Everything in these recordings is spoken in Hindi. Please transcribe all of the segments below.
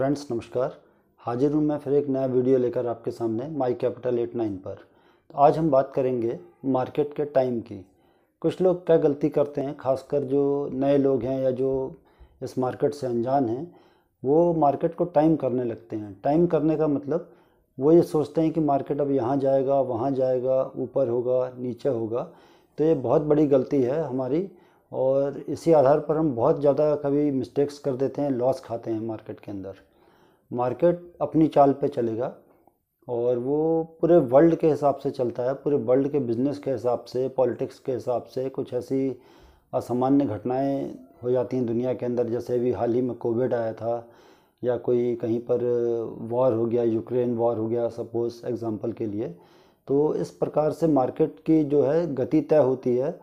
फ्रेंड्स नमस्कार हाजिर हूँ मैं फिर एक नया वीडियो लेकर आपके सामने माई कैपिटल एट नाइन पर तो आज हम बात करेंगे मार्केट के टाइम की कुछ लोग क्या गलती करते हैं खासकर जो नए लोग हैं या जो इस मार्केट से अनजान हैं वो मार्केट को टाइम करने लगते हैं टाइम करने का मतलब वो ये सोचते हैं कि मार्केट अब यहाँ जाएगा वहाँ जाएगा ऊपर होगा नीचे होगा तो ये बहुत बड़ी गलती है हमारी और इसी आधार पर हम बहुत ज़्यादा कभी मिस्टेक्स कर देते हैं लॉस खाते हैं मार्केट के अंदर मार्केट अपनी चाल पे चलेगा और वो पूरे वर्ल्ड के हिसाब से चलता है पूरे वर्ल्ड के बिजनेस के हिसाब से पॉलिटिक्स के हिसाब से कुछ ऐसी असामान्य घटनाएं हो जाती हैं दुनिया के अंदर जैसे अभी हाल ही में कोविड आया था या कोई कहीं पर वॉर हो गया यूक्रेन वॉर हो गया सपोज़ एग्ज़ाम्पल के लिए तो इस प्रकार से मार्केट की जो है गति तय होती है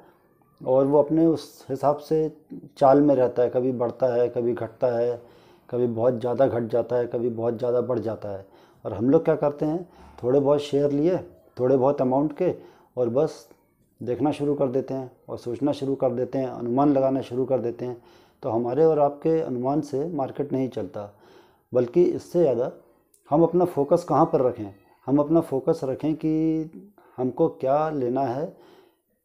और वो अपने उस हिसाब से चाल में रहता है कभी बढ़ता है कभी घटता है कभी बहुत ज़्यादा घट जाता है कभी बहुत ज़्यादा बढ़ जाता है और हम लोग क्या करते हैं थोड़े बहुत शेयर लिए थोड़े बहुत अमाउंट के और बस देखना शुरू कर देते हैं और सोचना शुरू कर देते हैं अनुमान लगाना शुरू कर देते हैं तो हमारे और आपके अनुमान से मार्केट नहीं चलता बल्कि इससे ज़्यादा हम अपना फोकस कहाँ पर रखें हम अपना फोकस रखें कि हमको क्या लेना है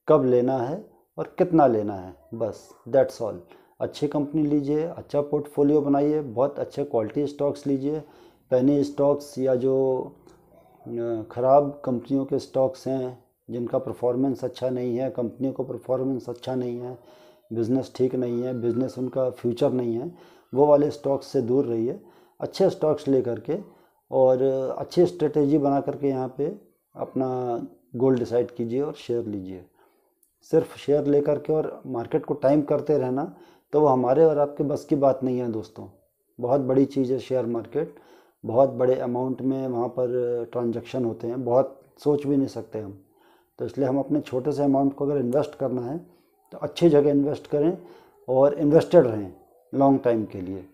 कब लेना है और कितना लेना है बस दैट्स ऑल अच्छी कंपनी लीजिए अच्छा पोर्टफोलियो बनाइए बहुत अच्छे क्वालिटी स्टॉक्स लीजिए पहने स्टॉक्स या जो ख़राब कंपनियों के स्टॉक्स हैं जिनका परफॉर्मेंस अच्छा नहीं है कंपनियों का परफॉर्मेंस अच्छा नहीं है बिज़नेस ठीक नहीं है बिज़नेस उनका फ्यूचर नहीं है वो वाले स्टॉक्स से दूर रहिए अच्छे स्टॉक्स ले करके और अच्छी स्ट्रेटेजी बना करके यहाँ पे अपना गोल डिसाइड कीजिए और शेयर लीजिए सिर्फ शेयर लेकर के और मार्केट को टाइम करते रहना तो वो हमारे और आपके बस की बात नहीं है दोस्तों बहुत बड़ी चीज़ है शेयर मार्केट बहुत बड़े अमाउंट में वहाँ पर ट्रांजेक्शन होते हैं बहुत सोच भी नहीं सकते हम तो इसलिए हम अपने छोटे से अमाउंट को अगर इन्वेस्ट करना है तो अच्छी जगह इन्वेस्ट करें और इन्वेस्टेड रहें लॉन्ग टाइम के लिए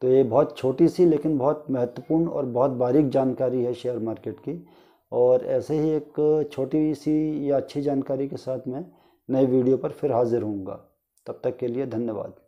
तो ये बहुत छोटी सी लेकिन बहुत महत्वपूर्ण और बहुत बारीक जानकारी है शेयर मार्केट की और ऐसे ही एक छोटी सी या अच्छी जानकारी के साथ मैं नए वीडियो पर फिर हाजिर हूँगा तब तक के लिए धन्यवाद